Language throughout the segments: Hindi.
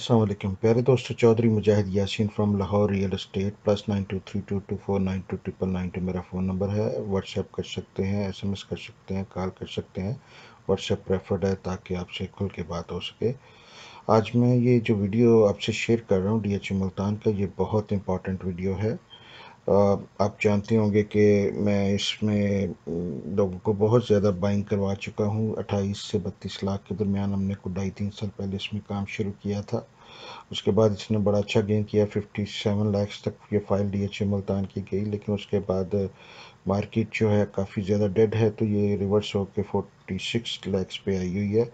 असलम प्यारे दोस्तों Chaudhry Mujahid Yasin from Lahore real estate plus nine two three two two four nine two triple nine two मेरा फ़ोन नंबर है व्हाट्सएप कर सकते हैं एसएमएस कर सकते हैं कॉल कर सकते हैं व्हाट्सएप प्रेफर्ड है ताकि आपसे खुल के बात हो सके आज मैं ये जो वीडियो आपसे शेयर कर रहा हूँ डी एच मुल्तान का ये बहुत इंपॉर्टेंट वीडियो है आप जानते होंगे कि मैं इसमें लोगों को बहुत ज़्यादा बाइंग करवा चुका हूँ अट्ठाईस से बत्तीस लाख के दरमियान हमने को ढाई तीन साल पहले इसमें काम शुरू किया था उसके बाद इसने बड़ा अच्छा गेन किया फिफ्टी सेवन लैक्स तक ये फाइल डी एच मुल्तान की गई लेकिन उसके बाद मार्केट जो है काफ़ी ज़्यादा डेड है तो ये रिवर्स होकर फोर्टी सिक्स लैक्स पे आई हुई है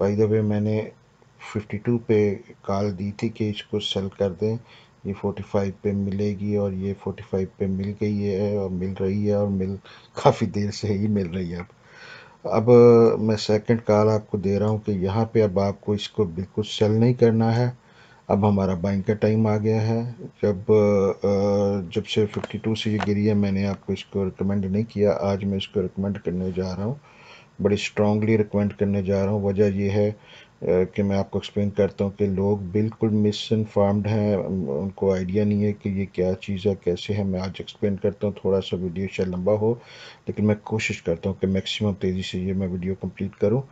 बाई द वे मैंने फिफ्टी टू पे कॉल दी थी कि इसको सेल कर दें ये फोर्टी फाइव पे मिलेगी और ये फोर्टी फाइव पे मिल गई है और मिल रही है और मिल काफ़ी देर से ही मिल रही है अब अब मैं सेकंड कॉल आपको दे रहा हूँ कि यहाँ पे अब आपको इसको बिल्कुल सेल नहीं करना है अब हमारा बाइंग का टाइम आ गया है जब जब से 52 से ये गिरी है मैंने आपको इसको रिकमेंड नहीं किया आज मैं इसको रिकमेंड करने जा रहा हूँ बड़ी स्ट्रांगली रिकमेंड करने जा रहा हूँ वजह यह है कि मैं आपको एक्सप्लेन करता हूँ कि लोग बिल्कुल मिस इनफॉर्म्ड हैं उनको आइडिया नहीं है कि ये क्या चीज़ है कैसे है मैं आज एक्सप्लेन करता हूँ थोड़ा सा वीडियो शायद लंबा हो लेकिन मैं कोशिश करता हूँ कि मैक्सिमम तेज़ी से ये मैं वीडियो कंप्लीट करूँ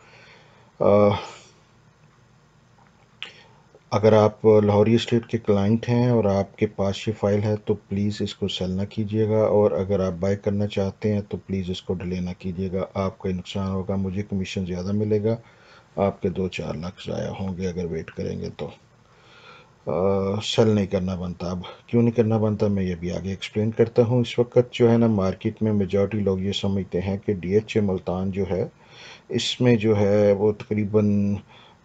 अगर आप लाहौरी स्टेट के क्लाइंट हैं और आपके पास ये फ़ाइल है तो प्लीज़ इसको सेल ना कीजिएगा और अगर आप बाय करना चाहते हैं तो प्लीज़ इसको डिले ना कीजिएगा आपका नुकसान होगा मुझे कमीशन ज़्यादा मिलेगा आपके दो चार लाख ज़ाया होंगे अगर वेट करेंगे तो आ, सेल नहीं करना बनता अब क्यों नहीं करना बनता मैं ये भी आगे एक्सप्लेन करता हूँ इस वक्त जो है ना मार्केट में मेजॉरिटी लोग ये समझते हैं कि डी एच ए मुल्तान जो है इसमें जो है वो तकरीबन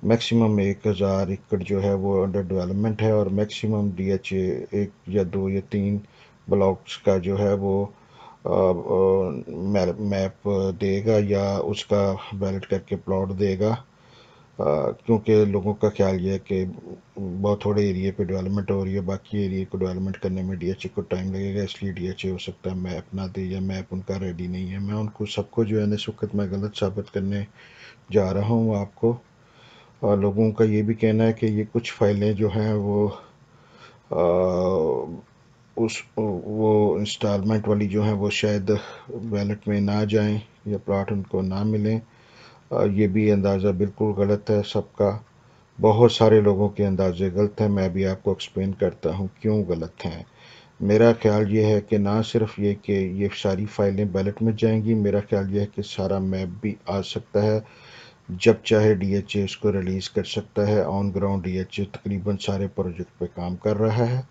मैक्सिमम एक हज़ार एकड़ जो है वो अंडर डेवलपमेंट है और मैक्सिमम डी एच ए एक या दो या तीन ब्लॉक्स का जो है वो मैप देगा या उसका बैलेट करके प्लॉट देगा क्योंकि लोगों का ख्याल ये है कि बहुत थोड़े एरिए पे डेवलपमेंट हो रही है बाकी एरिए को डेवलपमेंट करने में डीएचए को टाइम लगेगा इसलिए डीएचए हो सकता है मैप ना दे या मैप उनका रेडी नहीं है मैं उनको सबको जो है ना इस वक्त मैं गलत साबित करने जा रहा हूँ आपको और लोगों का ये भी कहना है कि ये कुछ फाइलें जो हैं वो आ, उस वो इंस्टॉलमेंट वाली जो हैं वो शायद वैलेट में ना जाएं या प्लाट उनको ना मिलें ये भी अंदाज़ा बिल्कुल गलत है सबका बहुत सारे लोगों के अंदाजे गलत हैं मैं भी आपको एक्सप्लेन करता हूँ क्यों गलत हैं मेरा ख्याल ये है कि ना सिर्फ ये कि ये सारी फाइलें बैलेट में जाएंगी मेरा ख्याल ये है कि सारा मैप भी आ सकता है जब चाहे डीएचए इसको रिलीज़ कर सकता है ऑन ग्राउंड डीएचए तकरीबन सारे प्रोजेक्ट पे काम कर रहा है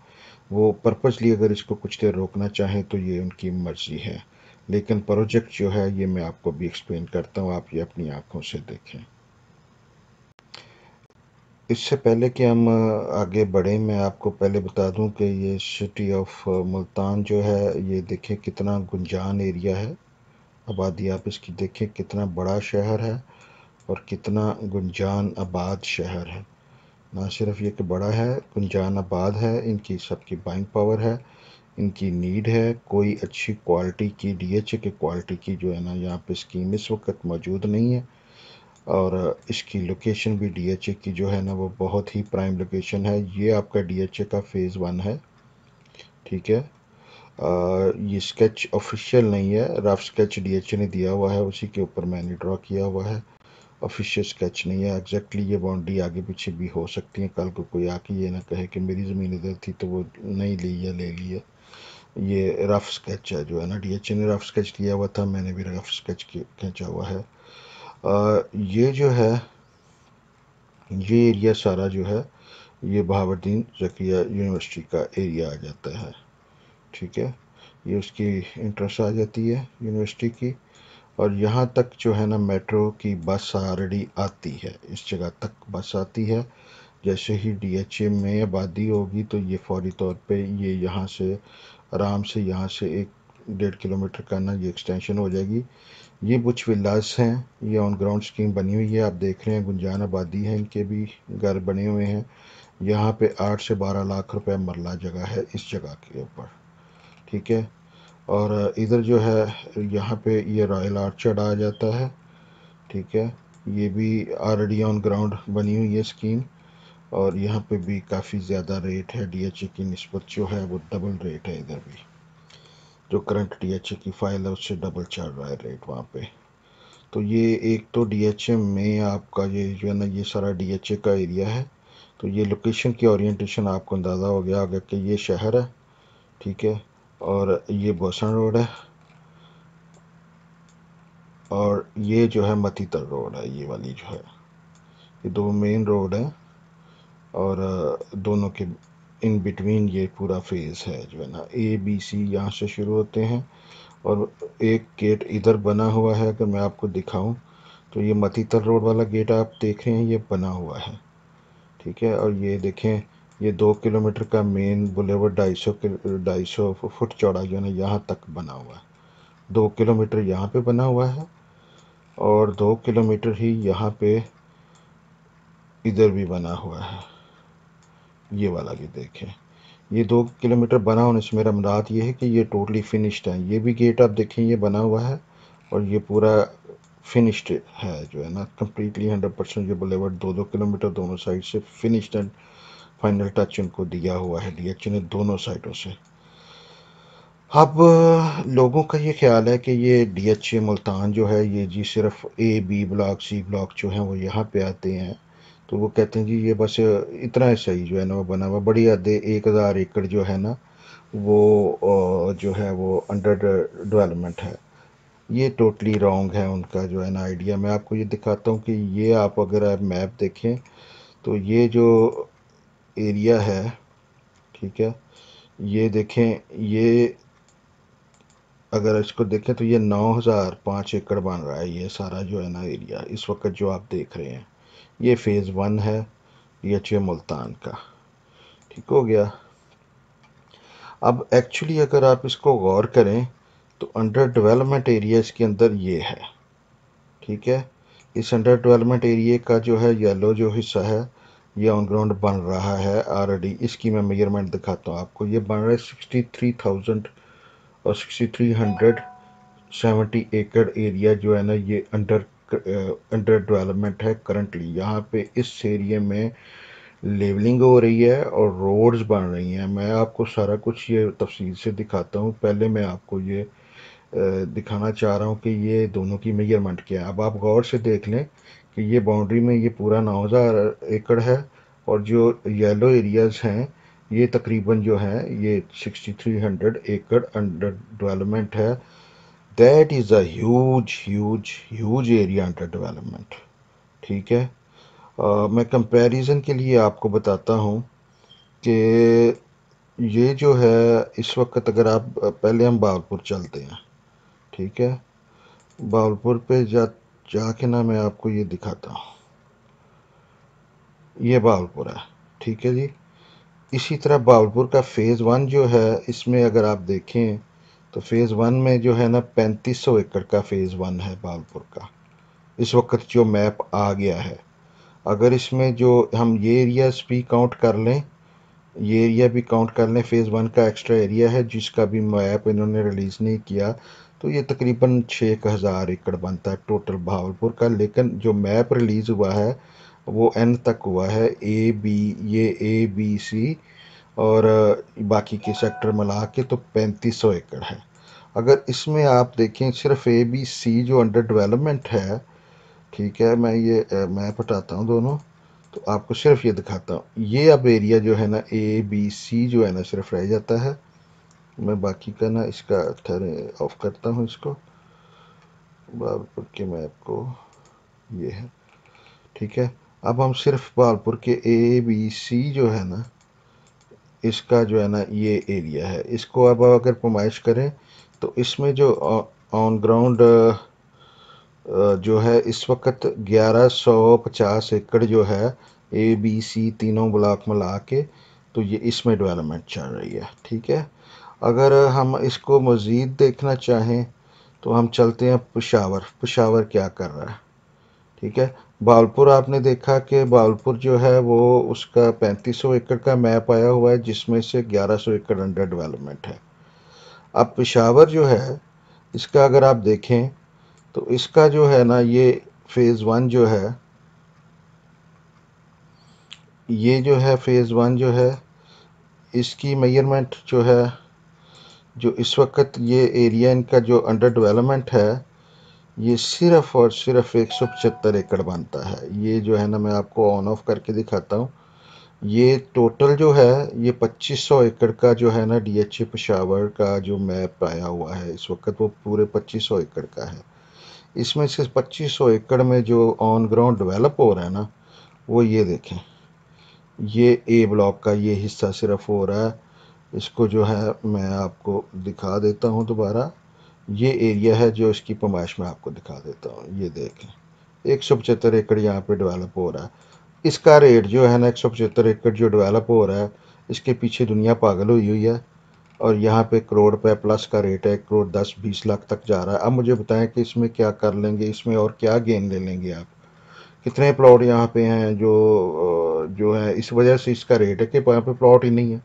वो पर्पज़ली अगर इसको कुछ देर रोकना चाहें तो ये उनकी मर्ज़ी है लेकिन प्रोजेक्ट जो है ये मैं आपको भी एक्सप्लेन करता हूँ आप ये अपनी आँखों से देखें इससे पहले कि हम आगे बढ़ें मैं आपको पहले बता दूं कि ये सिटी ऑफ मुल्तान जो है ये देखें कितना गुंजान एरिया है आबादी आप इसकी देखें कितना बड़ा शहर है और कितना गुंजान आबाद शहर है ना सिर्फ ये कि बड़ा है गुंजान आबाद है इनकी सबकी बाइंग पावर है इनकी नीड है कोई अच्छी क्वालिटी की डीएचए की क्वालिटी की जो है ना यहाँ पे स्कीम इस वक्त मौजूद नहीं है और इसकी लोकेशन भी डीएचए की जो है ना वो बहुत ही प्राइम लोकेशन है ये आपका डीएचए का फ़ेज़ वन है ठीक है आ, ये स्केच ऑफिशियल नहीं है रफ स्केच डीएचए ने दिया हुआ है उसी के ऊपर मैंने ड्रॉ किया हुआ है ऑफिशियल स्केच नहीं है एग्जैक्टली ये बाउंड्री आगे पीछे भी हो सकती है कल को कोई आके ये ना कहे कि मेरी ज़मीन इधर थी तो वो नहीं ली है ले ली है ये रफ़ स्केच है जो है ना डी ने रफ़ स्केच किया हुआ था मैंने भी रफ़ स्केच खींचा हुआ है आ, ये जो है ये एरिया सारा जो है ये बहावुद्दीन जकिया यूनिवर्सिटी का एरिया आ जाता है ठीक है ये उसकी इंट्रेंस आ जाती है यूनिवर्सिटी की और यहाँ तक जो है ना मेट्रो की बस ऑलरेडी आती है इस जगह तक बस आती है जैसे ही डीएचए में आबादी होगी तो ये फौरी तौर पे ये यहाँ से आराम से यहाँ से एक डेढ़ किलोमीटर का ना ये एक्सटेंशन हो जाएगी ये कुछ विलास हैं ये ऑन ग्राउंड स्कीम बनी हुई है आप देख रहे हैं गुंजान आबादी है इनके भी घर बने हुए हैं यहाँ पे आठ से बारह लाख रुपए मरला जगह है इस जगह के ऊपर ठीक है और इधर जो है यहाँ पे ये रॉयल आर्चर्ड आ जाता है ठीक है ये भी ऑलरेडी ऑन ग्राउंड बनी हुई है स्कीम और यहाँ पे भी काफ़ी ज़्यादा रेट है डीएचए की नस्बत जो है वो डबल रेट है इधर भी जो करंट डीएचए की फ़ाइल है उससे डबल चल रहा है रेट वहाँ पे तो ये एक तो डीएचए में आपका ये जो है ना ये सारा डीएचए का एरिया है तो ये लोकेशन की ओरिएंटेशन आपको अंदाज़ा हो गया अगर कि ये शहर है ठीक है और ये बोसन रोड है और ये जो है मतीतर रोड है ये वाली जो है ये दो मेन रोड है और दोनों के इन बिटवीन ये पूरा फेज़ है जो है ना ए बी सी यहाँ से शुरू होते हैं और एक गेट इधर बना हुआ है अगर मैं आपको दिखाऊं तो ये मतीतर रोड वाला गेट आप देख रहे हैं ये बना हुआ है ठीक है और ये देखें ये दो किलोमीटर का मेन बुलेवर्ड ढाई सौ ढाई सौ फुट चौड़ा जो है यहाँ तक बना हुआ है दो किलोमीटर यहाँ पे बना हुआ है और दो किलोमीटर ही यहाँ पे इधर भी बना हुआ है ये वाला भी देखें ये दो किलोमीटर बना होने से मेरा मदात ये है कि ये टोटली फिनिश्ड है ये भी गेट आप देखें ये बना हुआ है और ये पूरा फिनिश्ड है जो है ना कम्प्लीटली हंड्रेड परसेंट ये बुलेवर्ड दो दो किलोमीटर दोनों साइड से फिनिश्ड एंड फाइनल टच उनको दिया हुआ है डीएचए ने दोनों साइडों से अब लोगों का ये ख्याल है कि ये ए मुल्तान जो है ये जी सिर्फ A B block C block जो हैं वो यहाँ पे आते हैं तो वो कहते हैं जी ये बस इतना ही सही जो है ना वो बना हुआ बड़ी आधे एक हज़ार एकड़ जो है ना वो जो है वो अंडर डेवलपमेंट है ये टोटली रॉन्ग है उनका जो है ना आइडिया मैं आपको ये दिखाता हूँ कि ये आप अगर आप मैप देखें तो ये जो एरिया है ठीक है ये देखें ये अगर इसको देखें तो ये नौ हज़ार पाँच एकड़ बन रहा है ये सारा जो है ना एरिया इस वक्त जो आप देख रहे हैं ये फ़ेज़ वन है डी एच ए मुल्तान का ठीक हो गया अब एक्चुअली अगर आप इसको गौर करें तो अंडर डेवलपमेंट एरिया इसके अंदर ये है ठीक है इस अंडर डेवलपमेंट एरिए का जो है येलो जो हिस्सा है ये ऑन ग्राउंड बन रहा है ऑलरेडी इसकी मैं मेजरमेंट दिखाता हूँ आपको ये बन रहा है सिक्सटी थ्री थाउजेंड और सिक्सटी थ्री हंड्रेड सेवेंटी एकड़ एरिया जो है ना ये अंडर अंडर डेवलपमेंट है करंटली यहाँ पे इस एरिए में लेवलिंग हो रही है और रोड्स बन रही हैं मैं आपको सारा कुछ ये तफसील से दिखाता हूँ पहले मैं आपको ये uh, दिखाना चाह रहा हूँ कि ये दोनों की मेजरमेंट क्या है अब आप गौर से देख लें कि ये बाउंड्री में ये पूरा नौ हज़ार एकड़ है और जो येलो एरियाज़ हैं ये तकरीबन जो है ये 6300 एकड़ अंडर डेवलपमेंट है that is a huge huge huge area under development ठीक है आ, मैं कंपैरिजन के लिए आपको बताता हूँ कि ये जो है इस वक्त अगर आप पहले हम बावलपुर चलते हैं ठीक है बावलपुर पे जा जाके के ना मैं आपको ये दिखाता हूँ ये है ठीक है जी इसी तरह बावलपुर का फ़ेज़ वन जो है इसमें अगर आप देखें तो फ़ेज़ वन में जो है ना पैंतीस सौ एकड़ का फ़ेज़ वन है बावलपुर का इस वक्त जो मैप आ गया है अगर इसमें जो हम ये एरिया भी काउंट कर लें ये एरिया भी काउंट कर लें फ़ेज़ वन का एक्स्ट्रा एरिया है जिसका भी मैप इन्होंने रिलीज़ नहीं किया तो ये तकरीबन छः एक हज़ार एकड़ बनता है टोटल भावलपुर का लेकिन जो मैप रिलीज़ हुआ है वो एन तक हुआ है ए बी ये ए बी सी और बाकी के सेक्टर मिला के तो पैंतीस सौ एकड़ है अगर इसमें आप देखें सिर्फ ए बी सी जो अंडर डेवलपमेंट है ठीक है मैं ये मैप हटाता हूँ दोनों तो आपको सिर्फ ये दिखाता हूँ ये अब एरिया जो है ना ए बी सी जो है ना सिर्फ रह जाता है मैं बाकी का ना इसका थर ऑफ करता हूँ इसको बालपुर के मैप को ये है ठीक है अब हम सिर्फ बालपुर के ए बी सी जो है ना इसका जो है ना ये एरिया है इसको अब अगर पमाइश करें तो इसमें जो ऑन ग्राउंड जो है इस वक्त 1150 एकड़ जो है ए बी सी तीनों ब्लॉक मिला के तो ये इसमें डेवलपमेंट चल रही है ठीक है अगर हम इसको मज़ीद देखना चाहें तो हम चलते हैं पशावर पशावर क्या कर रहा है ठीक है बालपुर आपने देखा कि बालपुर जो है वो उसका 3500 एकड़ का मैप आया हुआ है जिसमें से 1100 एकड़ अंडर डेवलपमेंट है अब पेशावर जो है इसका अगर आप देखें तो इसका जो है ना ये फ़ेज़ वन जो है ये जो है फ़ेज़ वन जो है इसकी मेजरमेंट जो है जो इस वक्त ये एरिया इनका जो अंडर डेवलपमेंट है ये सिर्फ़ और सिर्फ एक सौ पचहत्तर एकड़ बनता है ये जो है ना मैं आपको ऑन ऑफ करके दिखाता हूँ ये टोटल जो है ये 2500 एकड़ का जो है ना डी एच पेशावर का जो मैप आया हुआ है इस वक्त वो पूरे 2500 एकड़ का है इसमें से 2500 एकड़ में जो ऑन ग्राउंड डेवलप हो रहा है ना वो ये देखें ये ए ब्लॉक का ये हिस्सा सिर्फ हो रहा है इसको जो है मैं आपको दिखा देता हूँ दोबारा ये एरिया है जो इसकी पमाइश में आपको दिखा देता हूँ ये देखें एक सौ पचहत्तर एकड़ यहाँ पे डेवलप हो रहा है इसका रेट जो है ना एक सौ पचहत्तर एकड़ जो डेवलप हो रहा है इसके पीछे दुनिया पागल हुई हुई है और यहाँ पे करोड़ रुपये प्लस का रेट है एक करोड़ दस बीस लाख तक जा रहा है अब मुझे बताएं कि इसमें क्या कर लेंगे इसमें और क्या गेन ले लेंगे आप कितने प्लॉट यहाँ पे हैं जो जो है इस वजह से इसका रेट है कि यहाँ पे प्लॉट ही नहीं है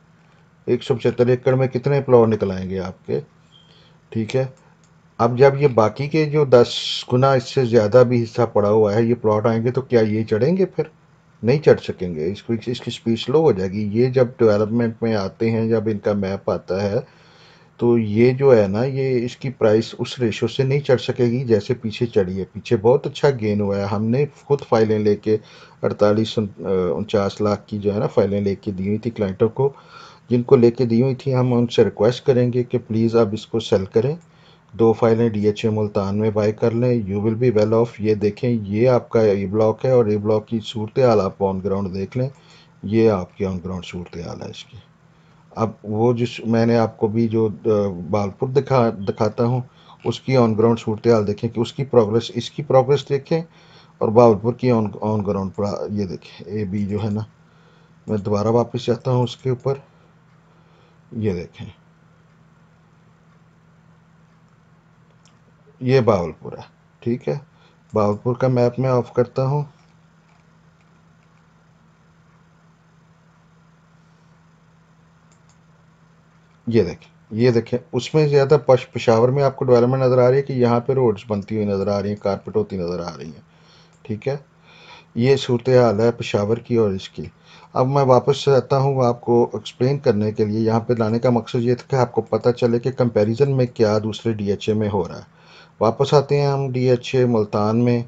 एक सौ पचहत्तर एकड़ में कितने प्लॉट निकल आएंगे आपके ठीक है अब जब ये बाकी के जो दस गुना इससे ज़्यादा भी हिस्सा पड़ा हुआ है ये प्लॉट आएंगे तो क्या ये चढ़ेंगे फिर नहीं चढ़ सकेंगे इसको इसकी स्पीड स्लो हो जाएगी ये जब डेवलपमेंट में आते हैं जब इनका मैप आता है तो ये जो है ना ये इसकी प्राइस उस रेशो से नहीं चढ़ सकेगी जैसे पीछे चढ़ी है पीछे बहुत अच्छा गेन हुआ है हमने खुद फाइलें लेके अड़तालीस उनचास लाख की जो है ना फाइलें लेके दी हुई थी क्लाइंटों को जिनको लेके दी हुई थी हम उनसे रिक्वेस्ट करेंगे कि प्लीज़ आप इसको सेल करें दो फाइलें डी एच ए मुल्तान में बाई कर लें you will be well off ये देखें ये आपका ई ब्लॉक है और ई ब्लॉक की सूरत हाल आप ऑन ग्राउंड देख लें ये आपकी ऑन ग्राउंड सूरत हाल है इसकी अब वो जिस मैंने आपको भी जो बालपुर दिखा दिखाता हूँ उसकी ऑन ग्राउंड सूरत हाल देखें कि उसकी प्रोग्रेस इसकी प्रोग्रेस देखें और बालपुर की ऑन ऑन ग्राउंड ये देखें ए बी जो है ना मैं दोबारा वापस जाता हूँ उसके ऊपर ये देखें ये बावलपुरा ठीक है बावलपुर का मैप मैं ऑफ करता हूँ ये देखें ये देखें उसमें ज़्यादा पश पेशावर में आपको डेवलपमेंट नज़र आ रही है कि यहाँ पे रोड्स बनती हुई नज़र आ रही हैं कारपेट होती नज़र आ रही हैं ठीक है ये सूरत हाल है पेशावर की और इसकी अब मैं वापस आता हूँ आपको एक्सप्लेन करने के लिए यहाँ पे लाने का मकसद ये था कि आपको पता चले कि कंपैरिजन में क्या दूसरे डीएचए में हो रहा है वापस आते हैं हम डीएचए मुल्तान में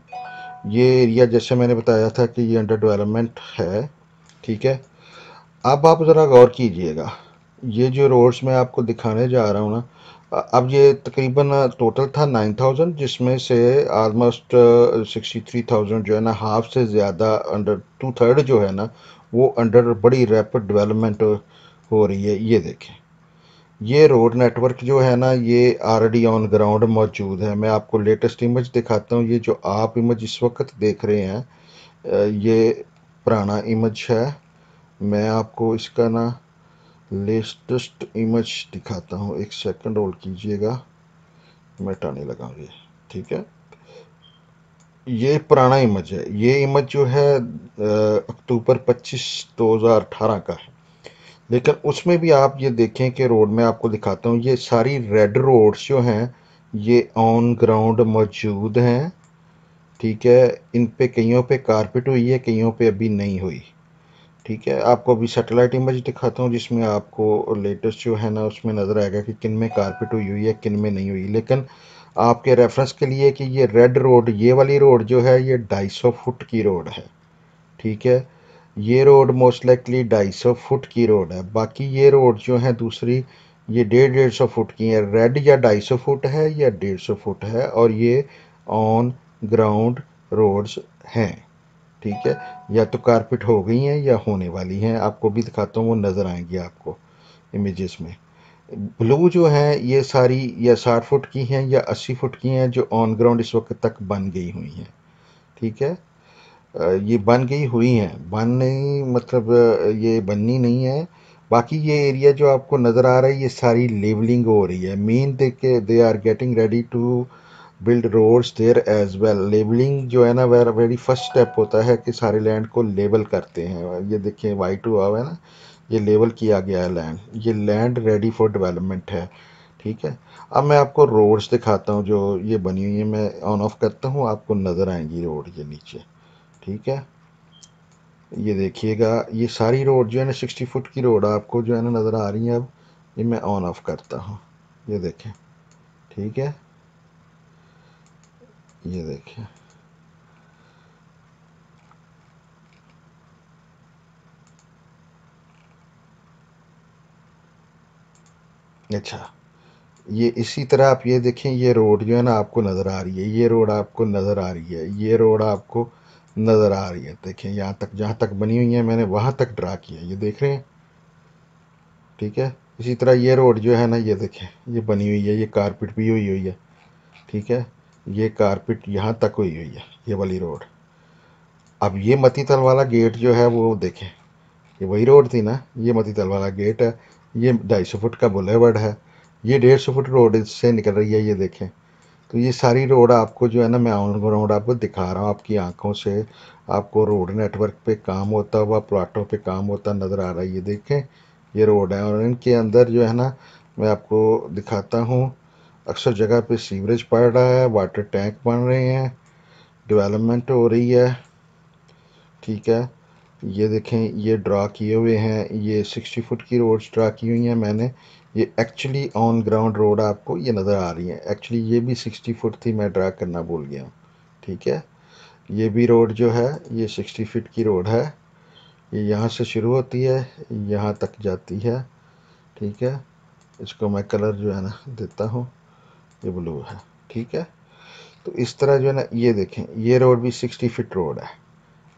ये एरिया जैसे मैंने बताया था कि ये अंडर डेवलपमेंट है ठीक है अब आप ज़रा गौर कीजिएगा ये जो रोड्स मैं आपको दिखाने जा रहा हूँ ना अब ये तकरीबन टोटल था नाइन थाउजेंड जिसमें से आलमोस्ट सिक्सटी थ्री थाउजेंड जो है ना हाफ से ज़्यादा अंडर टू थर्ड जो है ना वो अंडर बड़ी रैपिड डेवलपमेंट हो रही है ये देखें ये रोड नेटवर्क जो है ना ये ऑलरेडी ऑन ग्राउंड मौजूद है मैं आपको लेटेस्ट इमेज दिखाता हूँ ये जो आप इमेज इस वक्त देख रहे हैं ये पुराना इमेज है मैं आपको इसका ना लेटेस्ट इमेज दिखाता हूँ एक सेकंड होल्ड कीजिएगा मैं टाने लगाऊंगी ये ठीक है ये पुराना इमेज है ये इमेज जो है अक्टूबर 25 2018 का है लेकिन उसमें भी आप ये देखें कि रोड में आपको दिखाता हूँ ये सारी रेड रोड्स जो हैं ये ऑन ग्राउंड मौजूद हैं ठीक है इन पे कईयों पे कारपेट हुई है कईयों पे अभी नहीं हुई ठीक है आपको अभी सेटेलाइट इमेज दिखाता हूँ जिसमें आपको लेटेस्ट जो है ना उसमें नज़र आएगा कि किन में कारपेट हुई हुई है किन में नहीं हुई लेकिन आपके रेफरेंस के लिए कि ये रेड रोड ये वाली रोड जो है ये 250 फुट की रोड है ठीक है ये रोड मोस्ट लाइकली 250 फुट की रोड है बाकी ये रोड जो है दूसरी ये डेढ़ डेढ़ सौ फुट की है रेड या ढाई सौ फुट है या डेढ़ सौ फुट है और ये ऑन ग्राउंड रोड्स हैं ठीक है या तो कारपेट हो गई हैं या होने वाली हैं आपको भी दिखाता हूँ वो नज़र आएंगी आपको इमेजेस में ब्लू जो है ये सारी या साठ फुट की हैं या अस्सी फुट की हैं जो ऑन ग्राउंड इस वक्त तक बन गई हुई हैं ठीक है ये बन गई हुई हैं बन नहीं मतलब ये बननी नहीं है बाकी ये एरिया जो आपको नज़र आ रहा है ये सारी लेवलिंग हो रही है मेन देख के they are getting ready to build roads there as well labelling जो है ना वेरी फर्स्ट स्टेप होता है कि सारे लैंड को लेबल करते हैं ये देखिए वाइट हुआ हुआ है ना ये लेवल किया गया है लैंड ये लैंड रेडी फॉर डेवलपमेंट है ठीक है अब मैं आपको रोड्स दिखाता हूँ जो ये बनी हुई है मैं ऑन ऑफ करता हूँ आपको नज़र आएंगी रोड ये नीचे ठीक है ये देखिएगा ये सारी रोड जो है ना सिक्सटी फुट की रोड आपको जो है ना नज़र आ रही है अब ये मैं ऑन ऑफ करता हूँ ये देखें ठीक है ये देखें अच्छा ये इसी तरह आप ये देखें ये रोड जो है ना आपको नज़र आ रही है ये रोड आपको नज़र आ रही है ये रोड आपको नज़र आ रही है देखें यहाँ तक जहाँ तक बनी हुई है मैंने वहाँ तक ड्रा किया ये देख रहे हैं ठीक है इसी तरह ये रोड जो है ना ये देखें ये बनी हुई है ये कारपेट भी हुई हुई है ठीक है ये कारपेट यहाँ तक हुई हुई है ये वाली रोड अब ये मती तल वाला गेट जो है वो देखें ये वही रोड थी ना ये मती तल वाला गेट है ये ढाई सौ फुट का बुलेवर्ड है ये डेढ़ सौ फुट रोड इससे निकल रही है ये देखें तो ये सारी रोड आपको जो है ना मैं ऑन ग्राउंड आपको दिखा रहा हूँ आपकी आंखों से आपको रोड नेटवर्क पे काम होता हुआ प्लाटों पे काम होता नज़र आ रहा है ये देखें ये रोड है और इनके अंदर जो है ना मैं आपको दिखाता हूँ अक्सर जगह पे सीवरेज पड़ रहा है वाटर टैंक बन रहे हैं डेवलपमेंट हो रही है ठीक है ये देखें ये ड्रा किए हुए हैं ये सिक्सटी फुट की रोड्स ड्रा की हुई हैं मैंने ये एक्चुअली ऑन ग्राउंड रोड आपको ये नज़र आ रही है एक्चुअली ये भी सिक्सटी फुट थी मैं ड्रा करना भूल गया हूँ ठीक है ये भी रोड जो है ये सिक्सटी फीट की रोड है ये यहाँ से शुरू होती है यहाँ तक जाती है ठीक है इसको मैं कलर जो है ना देता हूँ ये ब्लू है ठीक है तो इस तरह जो है ना ये देखें ये रोड भी सिक्सटी फिट रोड है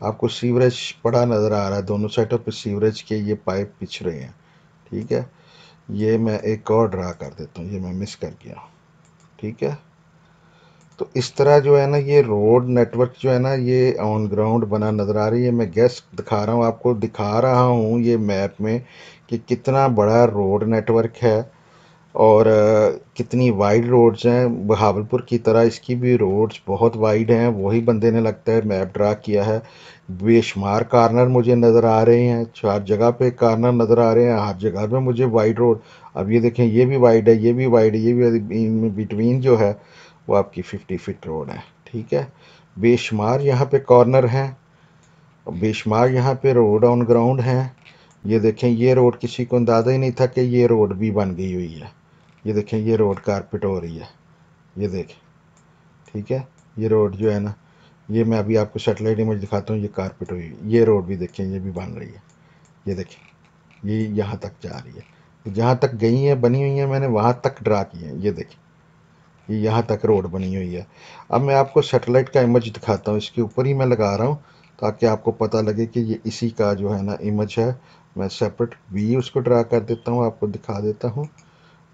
आपको सीवरेज पड़ा नज़र आ रहा है दोनों साइडों पे सीवरेज के ये पाइप पिछ रहे हैं ठीक है ये मैं एक और ड्रा कर देता हूँ ये मैं मिस कर गया ठीक है तो इस तरह जो है ना ये रोड नेटवर्क जो है ना ये ऑन ग्राउंड बना नज़र आ रही है मैं गैस दिखा रहा हूँ आपको दिखा रहा हूँ ये मैप में कि कितना बड़ा रोड नेटवर्क है और कितनी वाइड रोड्स हैं बहावलपुर की तरह इसकी भी रोड्स बहुत वाइड हैं वही बंदे ने लगता है मैप ड्रा किया है बेशुमार कार्नर मुझे नज़र आ रहे हैं चार जगह पे कार्नर नज़र आ रहे हैं हर जगह पे मुझे वाइड रोड अब ये देखें ये भी वाइड है ये भी वाइड है ये भी बिटवीन जो है वो आपकी फ़िफ्टी फिट रोड है ठीक है बेशुमार यहाँ पर कॉर्नर हैं बेशुमार यहाँ पर रोड ऑन ग्राउंड हैं ये देखें ये रोड किसी को अंदाज़ा ही नहीं था कि ये रोड भी बन गई हुई है ये देखें ये रोड कारपेट हो रही है ये देखें ठीक है ये रोड जो है ना ये मैं अभी आपको सेटेलाइट इमेज दिखाता हूँ ये कारपेट हुई ये रोड भी देखें ये भी बन रही है ये देखें ये यहाँ तक जा रही है जहाँ तक गई हैं बनी हुई हैं मैंने वहाँ तक ड्रा की हैं ये देखें ये यहाँ तक रोड बनी हुई है अब मैं आपको सेटेलाइट का इमेज दिखाता हूँ इसके ऊपर ही मैं लगा रहा हूँ ताकि आपको पता लगे कि ये इसी का जो है ना इमेज है मैं सेपरेट वी उसको ड्रा कर देता हूँ आपको दिखा देता हूँ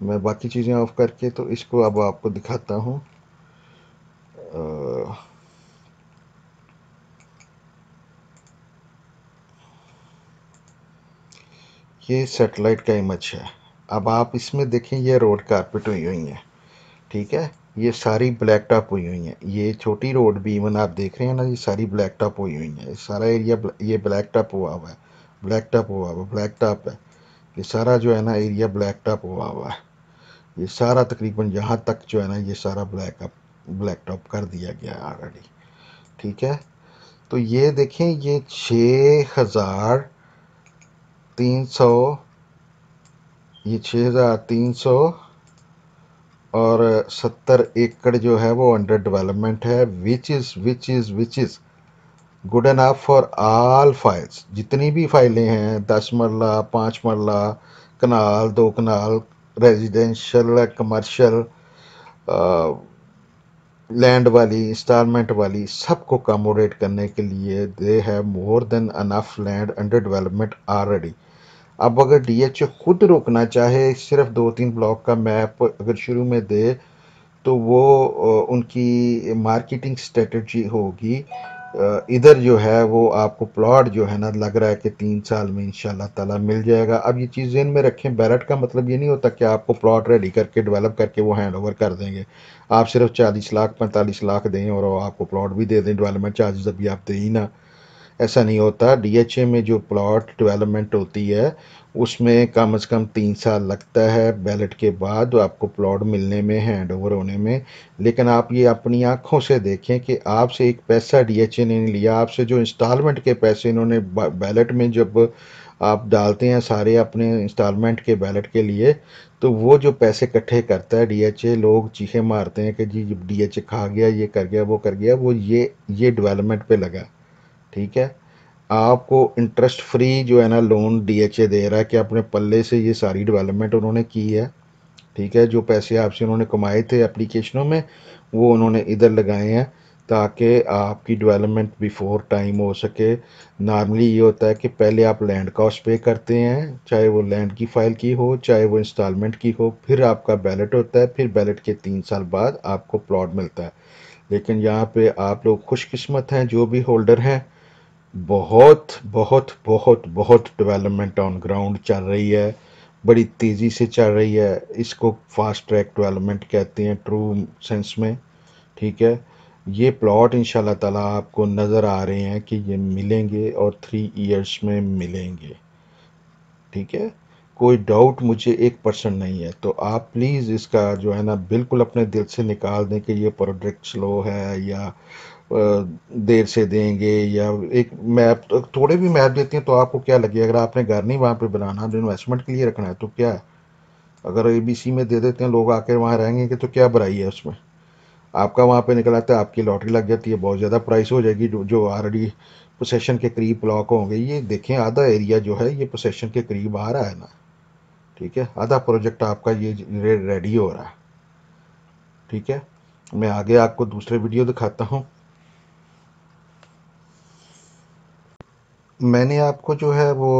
मैं बाकी चीज़ें ऑफ़ करके तो इसको अब आपको दिखाता हूँ ये सेटेलाइट का इमेज है अब आप इसमें देखें ये रोड कारपेट हुई हुई है ठीक है ये सारी ब्लैक टॉप हुई हुई है ये छोटी रोड भी इवन आप देख रहे हैं ना ये सारी ब्लैक टॉप हुई हुई है सारा एरिया ये ब्लैक टॉप हुआ हुआ है ब्लैक टॉप हुआ हुआ ब्लैक टॉप है ये सारा जो है ना एरिया ब्लैक टॉप हुआ हुआ है ये सारा तकरीबन यहाँ तक जो है ना ये सारा ब्लैक अप ब्लैक टॉप कर दिया गया है ऑलरेडी ठीक है तो ये देखें ये छ हज़ार तीन सौ ये छः हज़ार तीन सौ और सत्तर एकड़ जो है वो अंडर डेवलपमेंट है which is which is which is good and आप फॉर आल फाइल्स जितनी भी फाइलें हैं दस मरला पाँच मरला कनाल दो कनाल रेजिडेंशियल कमर्शियल लैंड वाली इंस्टॉलमेंट वाली सबको अकोमोडेट करने के लिए दे है more than enough land under development already अब अगर डीएचओ खुद रोकना चाहे सिर्फ दो तीन ब्लॉक का मैप अगर शुरू में दे तो वो uh, उनकी मार्केटिंग स्ट्रेटजी होगी इधर जो है वो आपको प्लॉट जो है ना लग रहा है कि तीन साल में इन ताला मिल जाएगा अब ये चीज़ जेन में रखें बैरट का मतलब ये नहीं होता कि आपको प्लॉट रेडी करके डेवलप करके वो हैंड ओवर कर देंगे आप सिर्फ चालीस लाख पैंतालीस लाख दें और आपको प्लॉट भी दे दें डेवलपमेंट चार्जेस अभी आप दें ही ना ऐसा नहीं होता डीएचए में जो प्लॉट डेवलपमेंट होती है उसमें कम से कम तीन साल लगता है बैलेट के बाद आपको प्लॉट मिलने में हैंड ओवर होने में लेकिन आप ये अपनी आँखों से देखें कि आपसे एक पैसा डीएचए ने नहीं लिया आपसे जो इंस्टॉलमेंट के पैसे इन्होंने बैलेट में जब आप डालते हैं सारे अपने इंस्टॉलमेंट के बैलेट के लिए तो वो जो पैसे इकट्ठे करता है डीएचए लोग चीखे मारते हैं कि जी डीएचए खा गया ये कर गया वो कर गया वो ये ये डेवलपमेंट पे लगा ठीक है आपको इंटरेस्ट फ्री जो है ना लोन डीएचए दे रहा है कि अपने पल्ले से ये सारी डेवलपमेंट उन्होंने की है ठीक है जो पैसे आपसे उन्होंने कमाए थे एप्लीकेशनों में वो उन्होंने इधर लगाए हैं ताकि आपकी डेवलपमेंट बिफोर टाइम हो सके नॉर्मली ये होता है कि पहले आप लैंड कॉस्ट पे करते हैं चाहे वो लैंड की फ़ाइल की हो चाहे वो इंस्टॉलमेंट की हो फिर आपका बैलेट होता है फिर बैलेट के तीन साल बाद आपको प्लॉट मिलता है लेकिन यहाँ पे आप लोग खुशकिस्मत हैं जो भी होल्डर हैं बहुत बहुत बहुत बहुत डेवलपमेंट ऑन ग्राउंड चल रही है बड़ी तेज़ी से चल रही है इसको फास्ट ट्रैक डेवलपमेंट कहते हैं ट्रू सेंस में ठीक है ये प्लॉट इन ताला आपको नज़र आ रहे हैं कि ये मिलेंगे और थ्री इयर्स में मिलेंगे ठीक है कोई डाउट मुझे एक परसेंट नहीं है तो आप प्लीज़ इसका जो है ना बिल्कुल अपने दिल से निकाल दें कि ये प्रोडक्ट स्लो है या देर से देंगे या एक मैप तो थोड़े भी मैप देती हैं तो आपको क्या लगे अगर आपने घर नहीं वहाँ पे बनाना इन्वेस्टमेंट के लिए रखना है तो क्या है अगर सी में दे देते हैं लोग आकर वहाँ रहेंगे तो क्या बुराई है उसमें आपका वहाँ पे निकल आता है तो आपकी लॉटरी लग जाती है बहुत ज़्यादा प्राइस हो जाएगी जो जो ऑलरेडी पोसेशन के करीब ब्लॉक होंगे ये देखें आधा एरिया जो है ये पोसेशन के करीब आ रहा है ना ठीक है आधा प्रोजेक्ट आपका ये रेडी हो रहा है ठीक है मैं आगे आपको दूसरे वीडियो दिखाता हूँ मैंने आपको जो है वो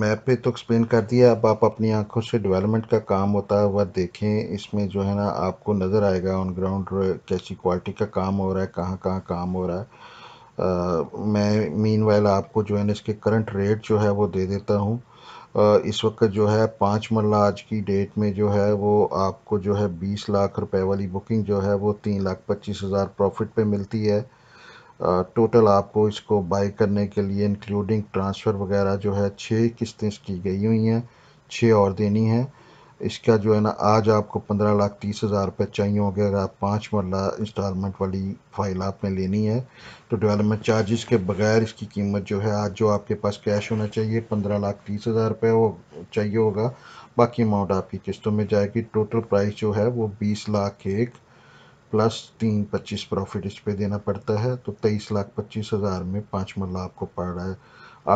मैप पे तो एक्सप्लेन कर दिया अब आप अपनी आंखों से डेवलपमेंट का काम होता है वह देखें इसमें जो है ना आपको नज़र आएगा ऑन ग्राउंड कैसी क्वालिटी का काम हो रहा है कहाँ कहाँ काम हो रहा है आ, मैं मीन आपको जो है ना इसके करंट रेट जो है वो दे देता हूँ इस वक्त जो है पाँच मरला आज की डेट में जो है वो आपको जो है बीस लाख रुपए वाली बुकिंग जो है वो तीन लाख पच्चीस हज़ार प्रॉफिट पे मिलती है टोटल आपको इसको बाई करने के लिए इंक्लूडिंग ट्रांसफ़र वगैरह जो है छः किस्तें की गई हुई हैं छः और देनी है इसका जो है ना आज आपको पंद्रह लाख तीस हज़ार रुपये चाहिए होंगे अगर आप पाँच मरला इंस्टॉलमेंट वाली फ़ाइल आपने लेनी है तो डेवलपमेंट चार्जेस के बगैर इसकी कीमत जो है आज जो आपके पास कैश होना चाहिए पंद्रह लाख तीस हज़ार रुपये वो चाहिए होगा बाकी अमाउंट आपकी किस्तों में जाएगी टोटल प्राइस जो है वो बीस लाख एक प्लस तीन पच्चीस प्रॉफिट इस पे देना पड़ता है तो तेईस लाख पच्चीस हज़ार में पाँच मल्ला आपको पड़ रहा है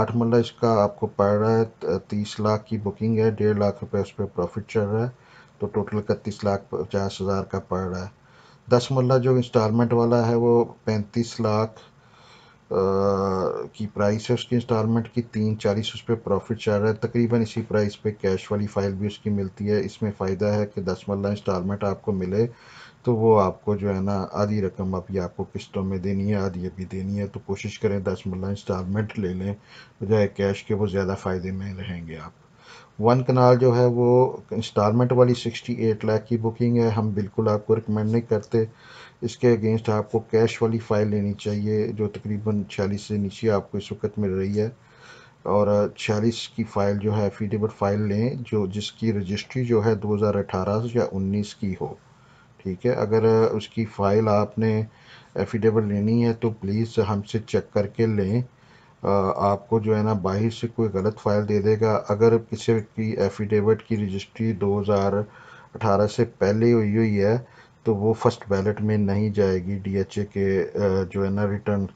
आठ मल्ला इसका आपको पड़ रहा है तीस लाख की बुकिंग है डेढ़ लाख रुपये उस पर प्रॉफिट चल रहा है तो टोटल इकतीस लाख पचास हज़ार का पड़ रहा है दस मल्ला जो इंस्टॉलमेंट वाला है वो पैंतीस लाख की प्राइस है उसकी इंस्टॉलमेंट की तीन चालीस उस पर प्रॉफिट चल रहा है तकरीबन इसी प्राइस पे कैश वाली फ़ाइल भी उसकी मिलती है इसमें फ़ायदा है कि दस मल्ला इंस्टॉलमेंट आपको मिले तो वो आपको जो है ना आधी रकम अभी आपको किस्तों में देनी है आधी अभी देनी है तो कोशिश करें दस मल्ला इंस्टॉलमेंट ले लें बजाय कैश के वो ज़्यादा फ़ायदे में रहेंगे आप वन कनाल जो है वो इंस्टॉलमेंट वाली सिक्सटी एट लाख की बुकिंग है हम बिल्कुल आपको रिकमेंड नहीं करते इसके अगेंस्ट आपको कैश वाली फ़ाइल लेनी चाहिए जो तकरीबन छियालीस से नीचे आपको इस वक्त मिल रही है और छियालीस की फ़ाइल जो है एफिडेविट फ़ाइल लें जो जिसकी रजिस्ट्री जो है दो हज़ार अठारह या उन्नीस की हो ठीक है अगर उसकी फ़ाइल आपने एफिडेविट लेनी है तो प्लीज़ हमसे चेक करके लें आपको जो है ना बाहर से कोई गलत फ़ाइल दे देगा अगर किसी की एफिडेविट की रजिस्ट्री 2018 से पहले हुई हुई है तो वो फर्स्ट बैलेट में नहीं जाएगी डीएचए के जो है ना रिटर्न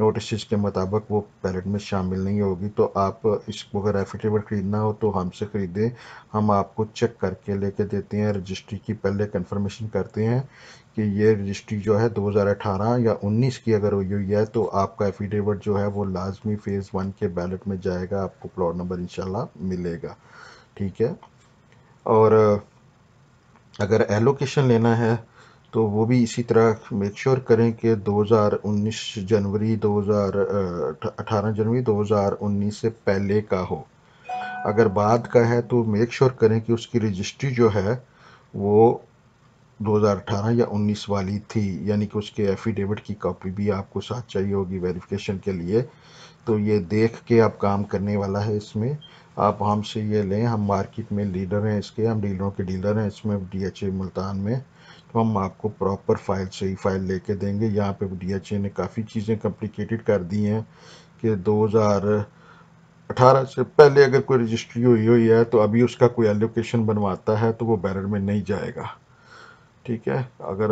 नोटिस के मुताबिक वो पैलेट में शामिल नहीं होगी तो आप इसको अगर एफिडेविट ख़रीदना हो तो हमसे ख़रीदें हम आपको चेक करके लेके देते हैं रजिस्ट्री की पहले कंफर्मेशन करते हैं कि ये रजिस्ट्री जो है 2018 या 19 की अगर हुई हुई है तो आपका एफिडेविट जो है वो लाजमी फ़ेज़ वन के बैलेट में जाएगा आपको प्लॉट नंबर इन मिलेगा ठीक है और अगर एलोकेशन लेना है तो वो भी इसी तरह मेक श्योर करें कि 2019 जनवरी 2018 जनवरी 2019 से पहले का हो अगर बाद का है तो मेक श्योर करें कि उसकी रजिस्ट्री जो है वो 2018 या 19 वाली थी यानी कि उसके एफिडेविट की कॉपी भी आपको साथ चाहिए होगी वेरिफिकेशन के लिए तो ये देख के आप काम करने वाला है इसमें आप हमसे ये लें हम मार्केट में लीडर हैं इसके हम डीलरों के डीलर हैं इसमें डीएचए मुल्तान में तो हम आपको प्रॉपर फाइल सही फाइल लेके देंगे यहाँ पे डीएचए ने काफ़ी चीज़ें कॉम्प्लिकेटेड कर दी हैं कि 2018 से पहले अगर कोई रजिस्ट्री हुई हुई है तो अभी उसका कोई एलोकेशन बनवाता है तो वो बैरर में नहीं जाएगा ठीक है अगर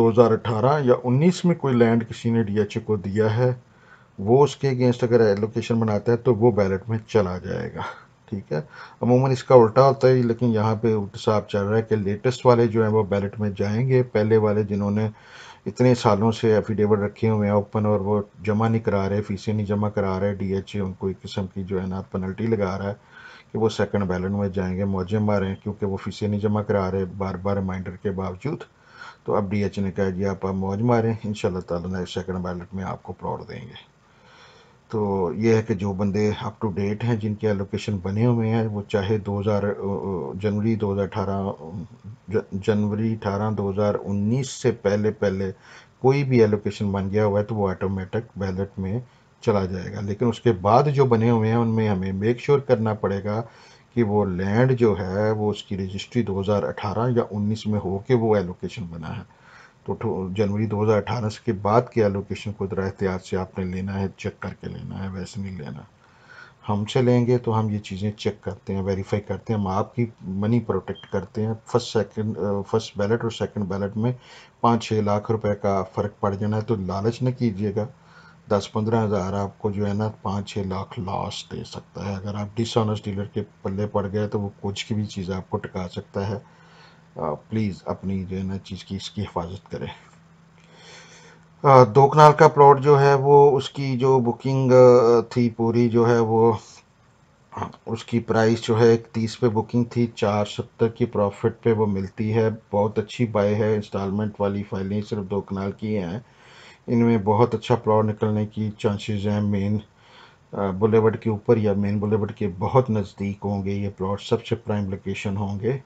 2018 या 19 में कोई लैंड किसी ने डी को दिया है वो उसके अगेंस्ट अगर एलोकेशन बनाता है तो वो बैलेट में चला जाएगा ठीक है अमूमन इसका उल्टा होता है लेकिन यहाँ पे साफ चल रहा है कि लेटेस्ट वाले जो हैं वो बैलेट में जाएंगे पहले वाले जिन्होंने इतने सालों से एफिडेविट रखे हुए हैं ओपन और वो जमा नहीं करा रहे फीसें नहीं जमा करा रहे डी एच ए उनको एक किस्म की जो है ना पेनल्टी लगा रहा है कि वो सेकंड बैलेट में जाएंगे मौजे मारे हैं क्योंकि वो फीसें नहीं जमा करा रहे बार बार रिमाइंडर के बावजूद तो अब डी एच e ने कहा जी आप मौज मारें इन शाला नेक्स्ट सेकंड बैलेट में आपको प्रॉड देंगे तो ये है कि जो बंदे अप टू डेट हैं जिनके एलोकेशन बने हुए हैं वो चाहे 2000 जनवरी 2018 जनवरी 18 2019 से पहले पहले कोई भी एलोकेशन बन गया हुआ है तो वो ऑटोमेटिक बैलेट में चला जाएगा लेकिन उसके बाद जो बने हुए हैं उनमें हमें मेक श्योर करना पड़ेगा कि वो लैंड जो है वो उसकी रजिस्ट्री 2018 या 19 में हो के वो एलोकेशन बना है जनवरी 2018 के बाद के एलोकेशन को ज़रा एहतियात से आपने लेना है चेक करके लेना है वैसे नहीं लेना हम चलेंगे तो हम ये चीज़ें चेक करते हैं वेरीफाई करते हैं हम आपकी मनी प्रोटेक्ट करते हैं फर्स्ट सेकंड फर्स्ट बैलेट और सेकंड बैलेट में पाँच छः लाख रुपए का फ़र्क पड़ जाना है तो लालच न कीजिएगा दस पंद्रह हज़ार आपको जो है ना पाँच छः लाख लॉस दे सकता है अगर आप डिसऑनेस्ट डीलर के पल्ले पड़ गए तो वो कुछ की भी चीज़ आपको टका सकता है प्लीज़ अपनी जो है ना चीज़ की इसकी हिफाजत करें दो कनाल का प्लॉट जो है वो उसकी जो बुकिंग थी पूरी जो है वो उसकी प्राइस जो है तीस पे बुकिंग थी चार सत्तर की प्रॉफिट पे वो मिलती है बहुत अच्छी बाय है इंस्टॉलमेंट वाली फाइलें सिर्फ दो कनाल की हैं इनमें बहुत अच्छा प्लॉट निकलने की चांसेस हैं मेन बुलेवर्ड के ऊपर या मेन बुलेवर्ड के बहुत नज़दीक होंगे ये प्लॉट सबसे प्राइम लोकेशन होंगे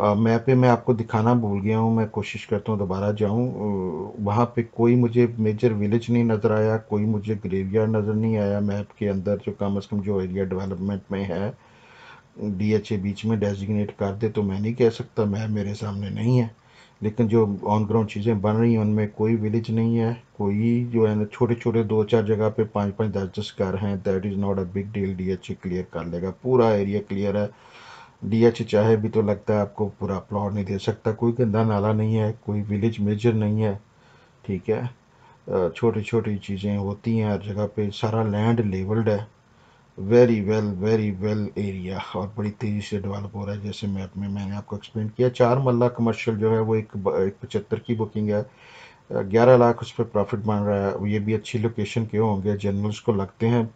मैप पे मैं आपको दिखाना भूल गया हूँ मैं कोशिश करता हूँ दोबारा जाऊँ वहाँ पे कोई मुझे मेजर विलेज नहीं नज़र आया कोई मुझे ग्रेवयार्ड नज़र नहीं आया मैप के अंदर जो कम अज़ कम जो एरिया डेवलपमेंट में है डी एच ए बीच में डेजिग्नेट कर दे तो मैं नहीं कह सकता मैप मेरे सामने नहीं है लेकिन जो ऑन ग्राउंड चीज़ें बन रही हैं उनमें कोई विलेज नहीं है कोई जो है ना छोटे छोटे दो चार जगह पे पाँच पाँच दस दस घर हैं that is not a big deal D H A clear कर लेगा पूरा एरिया क्लियर है डीएच चाहे भी तो लगता है आपको पूरा प्लॉट नहीं दे सकता कोई गंदा नाला नहीं है कोई विलेज मेजर नहीं है ठीक है छोटी छोटी चीज़ें होती हैं हर जगह पे सारा लैंड लेवल्ड है very well very well area और बड़ी तेज़ी से डेवलप हो रहा है जैसे मैप में मैंने आपको एक्सप्लेन किया चार मल्ला कमर्शियल जो है वो एक, एक पचहत्तर की बुकिंग है ग्यारह लाख उस पर प्रॉफिट बन रहा है ये भी अच्छी लोकेशन के होंगे जनरल्स को लगते हैं